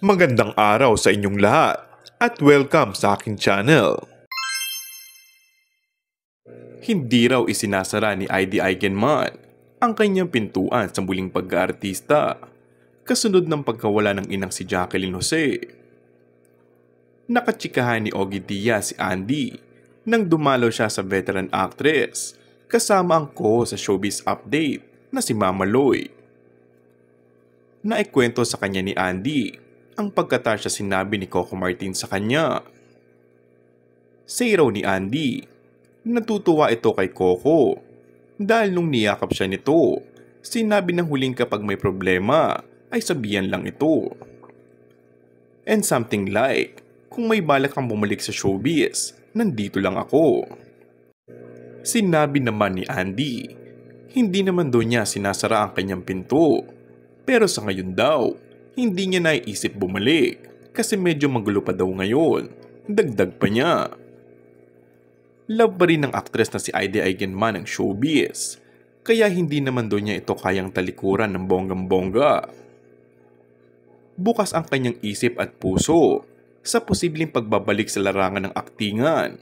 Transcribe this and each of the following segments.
Magandang araw sa inyong lahat at welcome sa akin channel. Hindi raw isinasara ni ID Eigenman ang kanyang pintuan sa muling pagkaartista kasunod ng pagkawala ng inang si Jacqueline Jose. Nakatsikahan ni Ogie Diaz si Andy nang dumalo siya sa veteran actress kasama ang ko sa showbiz update na si Mama Loy. Naikwento sa kanya ni Andy ang pagkatasya sinabi ni Coco Martin sa kanya. Sa ni Andy, natutuwa ito kay Coco dahil nung niyakap siya nito, sinabi ng huling kapag may problema ay sabihan lang ito. And something like, kung may balak kang bumalik sa showbiz, nandito lang ako. Sinabi naman ni Andy, hindi naman daw niya sinasara ang kanyang pinto. Pero sa ngayon daw, hindi niya naiisip bumalik kasi medyo magulo pa daw ngayon. Dagdag pa niya. Love pa rin ng aktres na si Ida Eigenman ang showbiz kaya hindi naman daw niya ito kayang talikuran ng bonggang-bongga. Bukas ang kanyang isip at puso sa posibleng pagbabalik sa larangan ng aktingan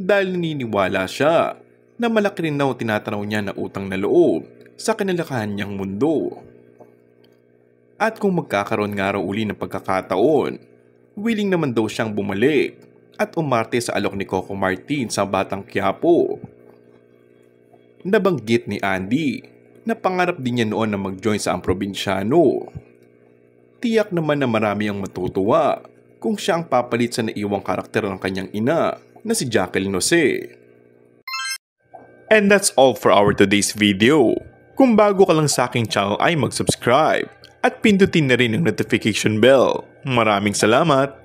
dahil naniniwala siya na malaki rin daw tinatanaw niya na utang na loob sa kinalakahan niyang mundo. At kung magkakaroon nga raw uli ng pagkakataon, willing naman daw siyang bumalik at umarte sa alok ni Coco Martin sa Batang Quiapo. Nabanggit ni Andy na pangarap din niya noon na mag-join sa probinsyano. Tiyak naman na marami ang matutuwa kung siya ang papalit sa naiwang karakter ng kanyang ina na si Jacqueline Jose. And that's all for our today's video. Kung bago ka lang sa aking channel ay mag-subscribe at pindutin na rin ang notification bell. Maraming salamat!